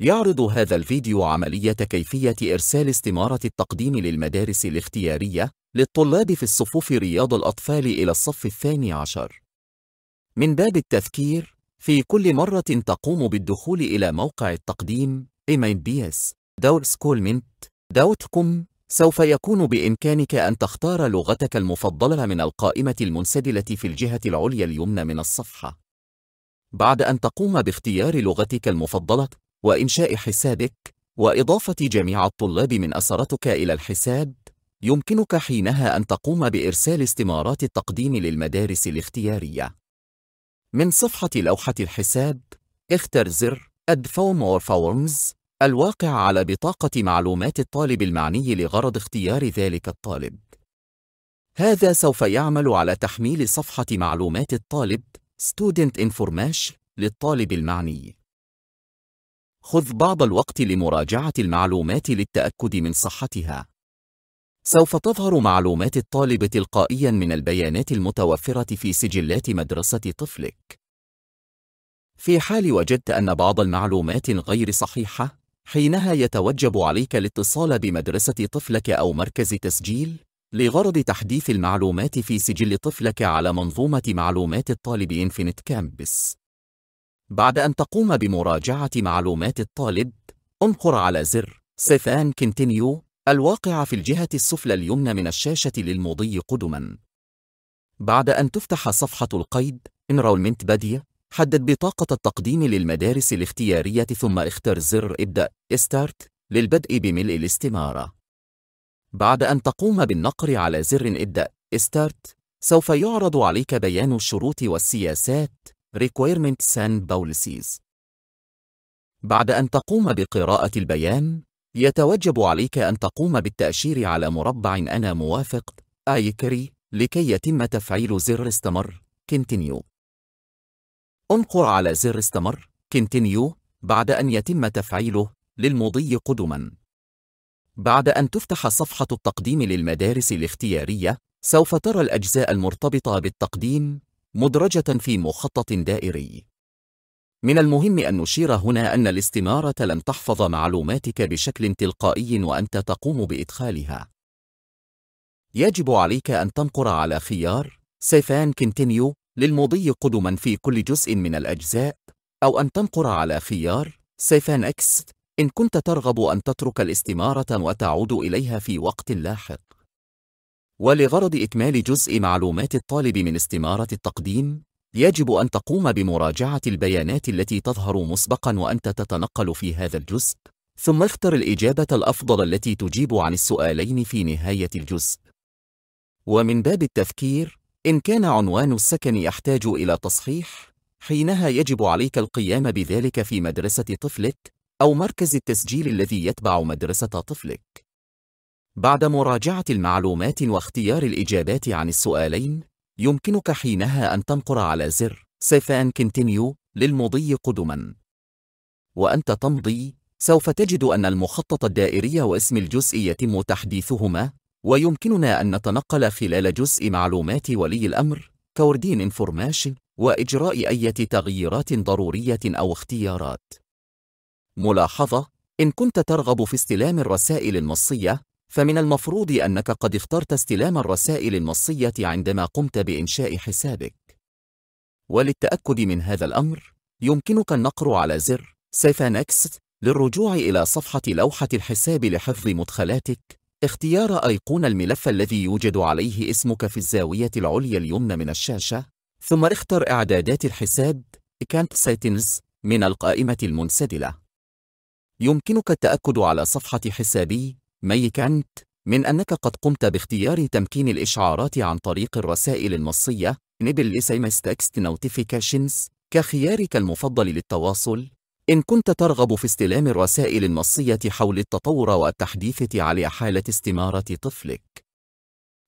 يعرض هذا الفيديو عملية كيفية إرسال استمارة التقديم للمدارس الاختيارية للطلاب في الصفوف رياض الأطفال إلى الصف الثاني عشر. من باب التذكير، في كل مرة تقوم بالدخول إلى موقع التقديم mnbs.schoolmint.com سوف يكون بإمكانك أن تختار لغتك المفضلة من القائمة المنسدلة في الجهة العليا اليمنى من الصفحة. بعد أن تقوم باختيار لغتك المفضلة، وإنشاء حسابك وإضافة جميع الطلاب من أسرتك إلى الحساب يمكنك حينها أن تقوم بإرسال استمارات التقديم للمدارس الاختيارية من صفحة لوحة الحساب اختر زر Add Form or Forms الواقع على بطاقة معلومات الطالب المعني لغرض اختيار ذلك الطالب هذا سوف يعمل على تحميل صفحة معلومات الطالب Student Information للطالب المعني خذ بعض الوقت لمراجعة المعلومات للتأكد من صحتها. سوف تظهر معلومات الطالب تلقائياً من البيانات المتوفرة في سجلات مدرسة طفلك. في حال وجدت أن بعض المعلومات غير صحيحة، حينها يتوجب عليك الاتصال بمدرسة طفلك أو مركز تسجيل لغرض تحديث المعلومات في سجل طفلك على منظومة معلومات الطالب إنفينيت كامبس. بعد أن تقوم بمراجعة معلومات الطالب، انقر على زر سيفان كنتينيو الواقع في الجهة السفلى اليمنى من الشاشة للمضي قدماً. بعد أن تفتح صفحة القيد انرولمنت بادية، حدد بطاقة التقديم للمدارس الاختيارية ثم اختر زر ابدأ Start للبدء بملء الاستمارة. بعد أن تقوم بالنقر على زر ابدأ Start سوف يعرض عليك بيان الشروط والسياسات Requirements and Policies بعد أن تقوم بقراءة البيان، يتوجب عليك أن تقوم بالتأشير على مربع أنا موافق أيكري لكي يتم تفعيل زر استمر Continue. انقر على زر استمر Continue بعد أن يتم تفعيله للمضي قدماً. بعد أن تفتح صفحة التقديم للمدارس الاختيارية، سوف ترى الأجزاء المرتبطة بالتقديم مدرجة في مخطط دائري من المهم أن نشير هنا أن الاستمارة لن تحفظ معلوماتك بشكل تلقائي وأنت تقوم بإدخالها يجب عليك أن تنقر على خيار سيفان كنتينيو للمضي قدما في كل جزء من الأجزاء أو أن تنقر على خيار سيفان إكس إن كنت ترغب أن تترك الاستمارة وتعود إليها في وقت لاحق ولغرض إكمال جزء معلومات الطالب من استمارة التقديم، يجب أن تقوم بمراجعة البيانات التي تظهر مسبقًا وأنت تتنقل في هذا الجزء، ثم اختر الإجابة الأفضل التي تجيب عن السؤالين في نهاية الجزء. ومن باب التفكير، إن كان عنوان السكن يحتاج إلى تصحيح، حينها يجب عليك القيام بذلك في مدرسة طفلك أو مركز التسجيل الذي يتبع مدرسة طفلك. بعد مراجعة المعلومات واختيار الإجابات عن السؤالين، يمكنك حينها أن تنقر على زر سيف أن كنتينيو للمضي قدماً. وأنت تمضي، سوف تجد أن المخطط الدائري واسم الجزء يتم تحديثهما، ويمكننا أن نتنقل خلال جزء معلومات ولي الأمر كوردين انفورماشن وإجراء أي تغييرات ضرورية أو اختيارات. ملاحظة: إن كنت ترغب في استلام الرسائل النصية، فمن المفروض أنك قد اخترت استلام الرسائل النصية عندما قمت بإنشاء حسابك. وللتأكد من هذا الأمر، يمكنك النقر على زر سيفا نكست للرجوع إلى صفحة لوحة الحساب لحفظ مدخلاتك، اختيار أيقونة الملف الذي يوجد عليه اسمك في الزاوية العليا اليمنى من الشاشة، ثم اختر إعدادات الحساب كانت سيتنز من القائمة المنسدلة. يمكنك التأكد على صفحة حسابي مي كانت من أنك قد قمت باختيار تمكين الإشعارات عن طريق الرسائل النصية نبل لسيمس تكست نوتيفيكاشنز كخيارك المفضل للتواصل إن كنت ترغب في استلام الرسائل النصية حول التطور والتحديث على حالة استمارة طفلك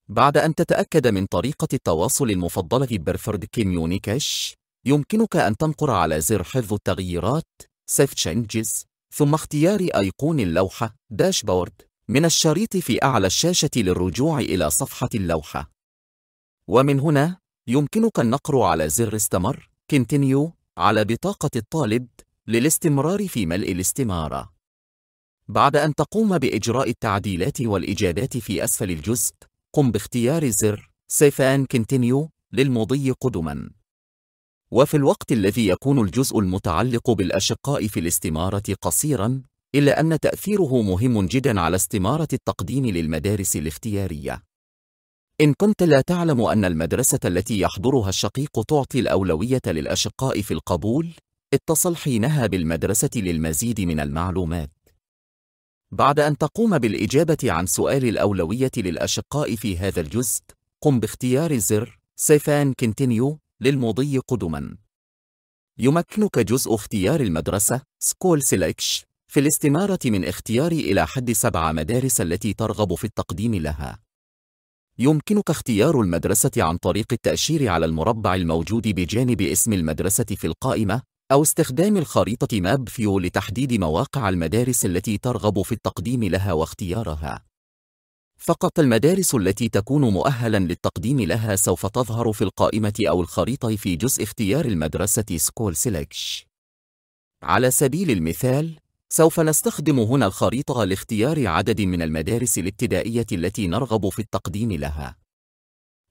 بعد أن تتأكد من طريقة التواصل المفضلة برفرد كيميونيكاش يمكنك أن تنقر على زر حفظ التغييرات Save Changes ثم اختيار أيقون اللوحة داشبورد من الشريط في أعلى الشاشة للرجوع إلى صفحة اللوحة. ومن هنا، يمكنك النقر على زر استمر Continue على بطاقة الطالب للاستمرار في ملء الاستمارة. بعد أن تقوم بإجراء التعديلات والإجابات في أسفل الجزء، قم باختيار زر Save and Continue للمضي قدماً. وفي الوقت الذي يكون الجزء المتعلق بالأشقاء في الاستمارة قصيراً، إلا أن تأثيره مهم جدا على استمارة التقديم للمدارس الاختيارية إن كنت لا تعلم أن المدرسة التي يحضرها الشقيق تعطي الأولوية للأشقاء في القبول اتصل حينها بالمدرسة للمزيد من المعلومات بعد أن تقوم بالإجابة عن سؤال الأولوية للأشقاء في هذا الجزء قم باختيار زر سيفان كنتينيو للمضي قدماً يمكنك جزء اختيار المدرسة سكول سيلكش في الاستمارة من اختيار إلى حد سبع مدارس التي ترغب في التقديم لها. يمكنك اختيار المدرسة عن طريق التأشير على المربع الموجود بجانب اسم المدرسة في القائمة، أو استخدام الخريطة ماب فيو لتحديد مواقع المدارس التي ترغب في التقديم لها واختيارها. فقط المدارس التي تكون مؤهلا للتقديم لها سوف تظهر في القائمة أو الخريطة في جزء اختيار المدرسة سكول سيلكش. على سبيل المثال، سوف نستخدم هنا الخريطة لاختيار عدد من المدارس الابتدائية التي نرغب في التقديم لها.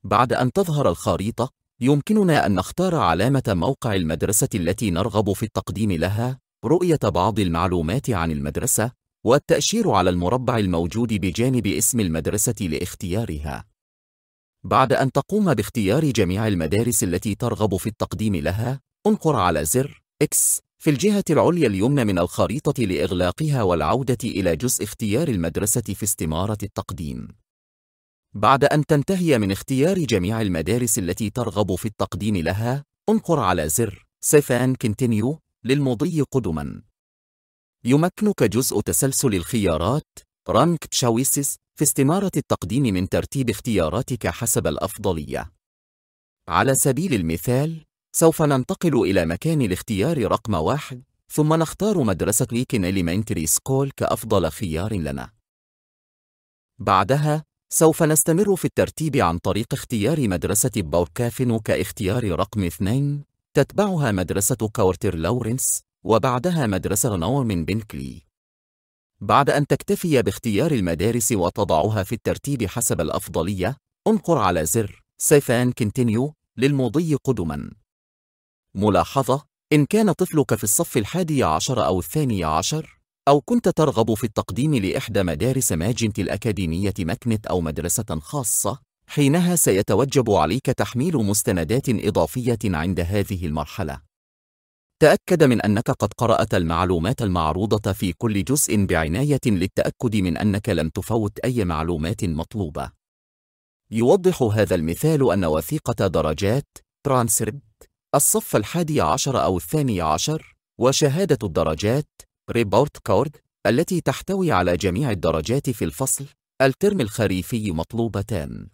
بعد أن تظهر الخريطة، يمكننا أن نختار علامة موقع المدرسة التي نرغب في التقديم لها، رؤية بعض المعلومات عن المدرسة، والتأشير على المربع الموجود بجانب اسم المدرسة لاختيارها. بعد أن تقوم باختيار جميع المدارس التي ترغب في التقديم لها، انقر على زر X في الجهة العليا اليمنى من الخريطة لإغلاقها والعودة إلى جزء اختيار المدرسة في استمارة التقديم بعد أن تنتهي من اختيار جميع المدارس التي ترغب في التقديم لها انقر على زر سيفان كنتينيو للمضي قدما يمكنك جزء تسلسل الخيارات رانك تشاويسيس في استمارة التقديم من ترتيب اختياراتك حسب الأفضلية على سبيل المثال سوف ننتقل إلى مكان الاختيار رقم واحد ثم نختار مدرسة ليكن إليمنتري سكول كأفضل خيار لنا. بعدها سوف نستمر في الترتيب عن طريق اختيار مدرسة بوركافن كاختيار رقم اثنين تتبعها مدرسة كورتر لورنس وبعدها مدرسة نورمن بنكلي بعد أن تكتفي باختيار المدارس وتضعها في الترتيب حسب الأفضلية انقر على زر سيفان كنتينيو للمضي قدماً ملاحظة إن كان طفلك في الصف الحادي عشر أو الثاني عشر أو كنت ترغب في التقديم لإحدى مدارس ماجنت الأكاديمية مكنت أو مدرسة خاصة حينها سيتوجب عليك تحميل مستندات إضافية عند هذه المرحلة تأكد من أنك قد قرأت المعلومات المعروضة في كل جزء بعناية للتأكد من أنك لم تفوت أي معلومات مطلوبة يوضح هذا المثال أن وثيقة درجات ترانسربت الصف الحادي عشر أو الثاني عشر وشهادة الدرجات ريبورت كورد التي تحتوي على جميع الدرجات في الفصل الترم الخريفي مطلوبتان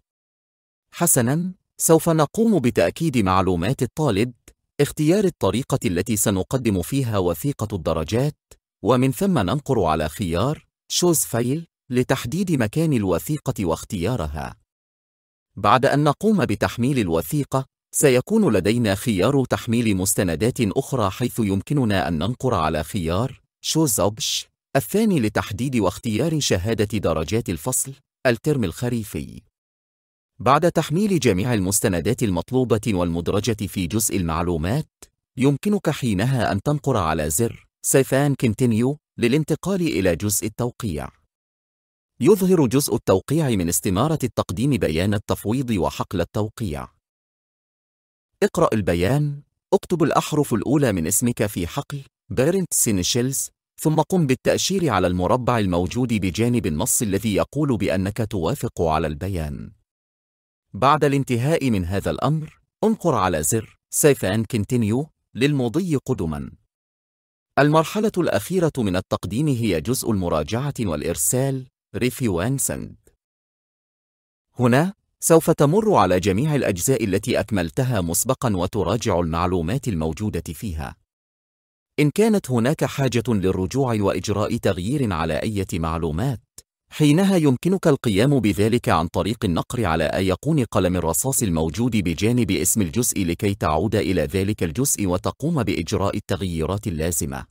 حسناً سوف نقوم بتأكيد معلومات الطالب اختيار الطريقة التي سنقدم فيها وثيقة الدرجات ومن ثم ننقر على خيار شوز فايل لتحديد مكان الوثيقة واختيارها بعد أن نقوم بتحميل الوثيقة سيكون لدينا خيار تحميل مستندات أخرى حيث يمكننا أن ننقر على خيار شوزوبش الثاني لتحديد واختيار شهادة درجات الفصل الترم الخريفي بعد تحميل جميع المستندات المطلوبة والمدرجة في جزء المعلومات يمكنك حينها أن تنقر على زر سيفان كنتينيو للانتقال إلى جزء التوقيع يظهر جزء التوقيع من استمارة التقديم بيان التفويض وحقل التوقيع اقرأ البيان اكتب الأحرف الأولى من اسمك في حقل بيرنت سينيشيلز ثم قم بالتأشير على المربع الموجود بجانب النص الذي يقول بأنك توافق على البيان بعد الانتهاء من هذا الأمر انقر على زر سيف أن كنتينيو للمضي قدما المرحلة الأخيرة من التقديم هي جزء المراجعة والإرسال ريفيو أنسند هنا سوف تمر على جميع الأجزاء التي أكملتها مسبقا وتراجع المعلومات الموجودة فيها إن كانت هناك حاجة للرجوع وإجراء تغيير على أي معلومات حينها يمكنك القيام بذلك عن طريق النقر على أيقون قلم الرصاص الموجود بجانب اسم الجزء لكي تعود إلى ذلك الجزء وتقوم بإجراء التغييرات اللازمة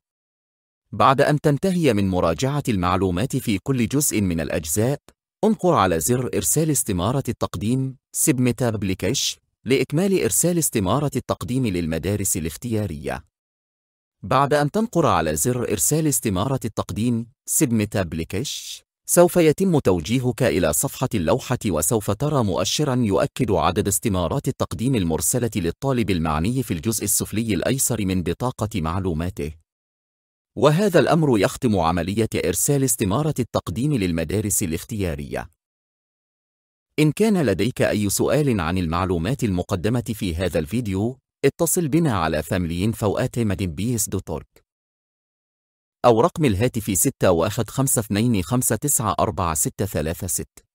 بعد أن تنتهي من مراجعة المعلومات في كل جزء من الأجزاء انقر على زر إرسال استمارة التقديم Submit Application لإكمال إرسال استمارة التقديم للمدارس الاختيارية. بعد أن تنقر على زر إرسال استمارة التقديم Submit Application، سوف يتم توجيهك إلى صفحة اللوحة وسوف ترى مؤشراً يؤكد عدد استمارات التقديم المرسلة للطالب المعني في الجزء السفلي الأيسر من بطاقة معلوماته. وهذا الأمر يختم عملية إرسال استمارة التقديم للمدارس الاختيارية. إن كان لديك أي سؤال عن المعلومات المقدمة في هذا الفيديو، اتصل بنا على دوتورك أو رقم الهاتف 6152594636